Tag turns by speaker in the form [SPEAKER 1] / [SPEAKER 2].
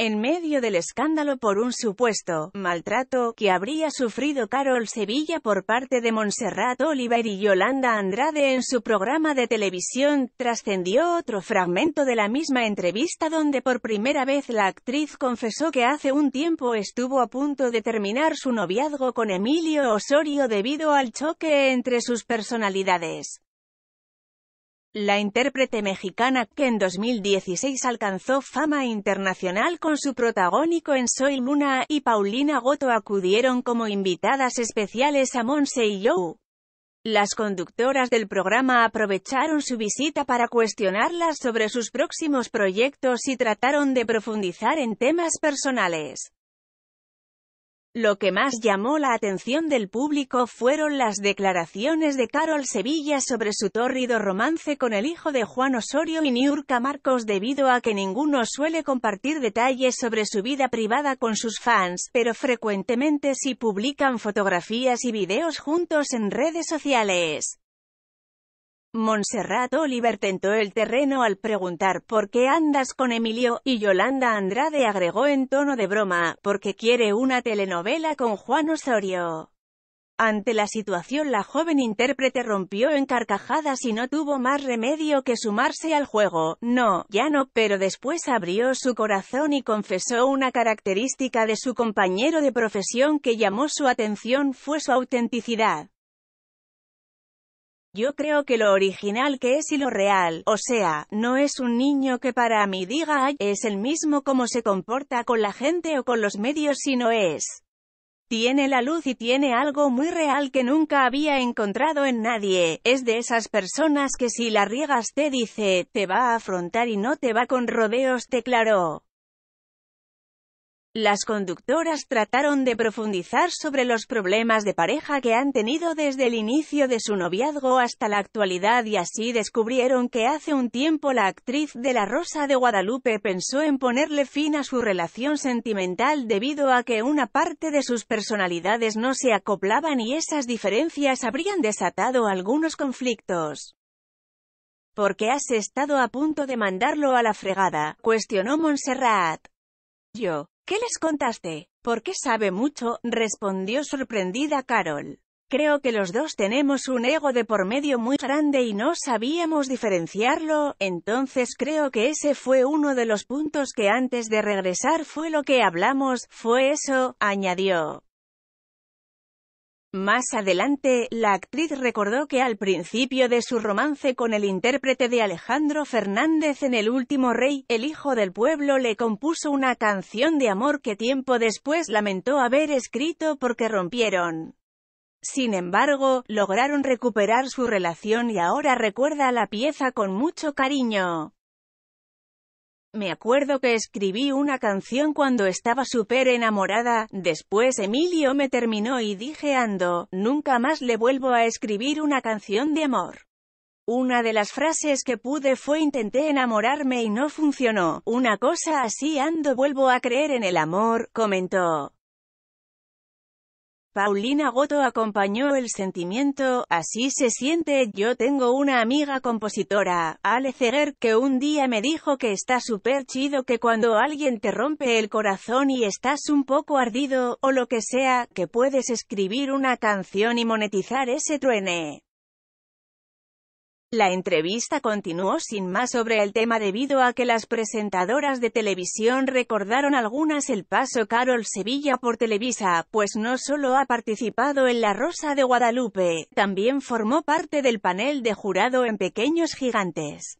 [SPEAKER 1] en medio del escándalo por un supuesto maltrato que habría sufrido Carol Sevilla por parte de Montserrat Oliver y Yolanda Andrade en su programa de televisión, trascendió otro fragmento de la misma entrevista donde por primera vez la actriz confesó que hace un tiempo estuvo a punto de terminar su noviazgo con Emilio Osorio debido al choque entre sus personalidades la intérprete mexicana, que en 2016 alcanzó fama internacional con su protagónico en Soy Luna, y Paulina Goto acudieron como invitadas especiales a Monse y Joe. Las conductoras del programa aprovecharon su visita para cuestionarlas sobre sus próximos proyectos y trataron de profundizar en temas personales. Lo que más llamó la atención del público fueron las declaraciones de Carol Sevilla sobre su tórrido romance con el hijo de Juan Osorio y Niurka Marcos debido a que ninguno suele compartir detalles sobre su vida privada con sus fans, pero frecuentemente sí publican fotografías y videos juntos en redes sociales. Montserrat Oliver tentó el terreno al preguntar ¿por qué andas con Emilio? y Yolanda Andrade agregó en tono de broma, porque quiere una telenovela con Juan Osorio. Ante la situación la joven intérprete rompió en carcajadas y no tuvo más remedio que sumarse al juego, no, ya no, pero después abrió su corazón y confesó una característica de su compañero de profesión que llamó su atención fue su autenticidad. Yo creo que lo original que es y lo real, o sea, no es un niño que para mí diga es el mismo como se comporta con la gente o con los medios sino es. Tiene la luz y tiene algo muy real que nunca había encontrado en nadie, es de esas personas que si la riegas te dice, te va a afrontar y no te va con rodeos te claro. Las conductoras trataron de profundizar sobre los problemas de pareja que han tenido desde el inicio de su noviazgo hasta la actualidad y así descubrieron que hace un tiempo la actriz de La Rosa de Guadalupe pensó en ponerle fin a su relación sentimental debido a que una parte de sus personalidades no se acoplaban y esas diferencias habrían desatado algunos conflictos. ¿Por qué has estado a punto de mandarlo a la fregada? cuestionó Montserrat. Yo, ¿Qué les contaste? ¿Por qué sabe mucho, respondió sorprendida Carol. Creo que los dos tenemos un ego de por medio muy grande y no sabíamos diferenciarlo, entonces creo que ese fue uno de los puntos que antes de regresar fue lo que hablamos, fue eso, añadió. Más adelante, la actriz recordó que al principio de su romance con el intérprete de Alejandro Fernández en El último rey, el hijo del pueblo le compuso una canción de amor que tiempo después lamentó haber escrito porque rompieron. Sin embargo, lograron recuperar su relación y ahora recuerda la pieza con mucho cariño. Me acuerdo que escribí una canción cuando estaba súper enamorada, después Emilio me terminó y dije ando, nunca más le vuelvo a escribir una canción de amor. Una de las frases que pude fue intenté enamorarme y no funcionó. Una cosa así ando vuelvo a creer en el amor, comentó. Paulina Goto acompañó el sentimiento, así se siente, yo tengo una amiga compositora, Ale Ceger, que un día me dijo que está súper chido que cuando alguien te rompe el corazón y estás un poco ardido, o lo que sea, que puedes escribir una canción y monetizar ese truene. La entrevista continuó sin más sobre el tema debido a que las presentadoras de televisión recordaron algunas el paso Carol Sevilla por Televisa, pues no solo ha participado en La Rosa de Guadalupe, también formó parte del panel de jurado en Pequeños Gigantes.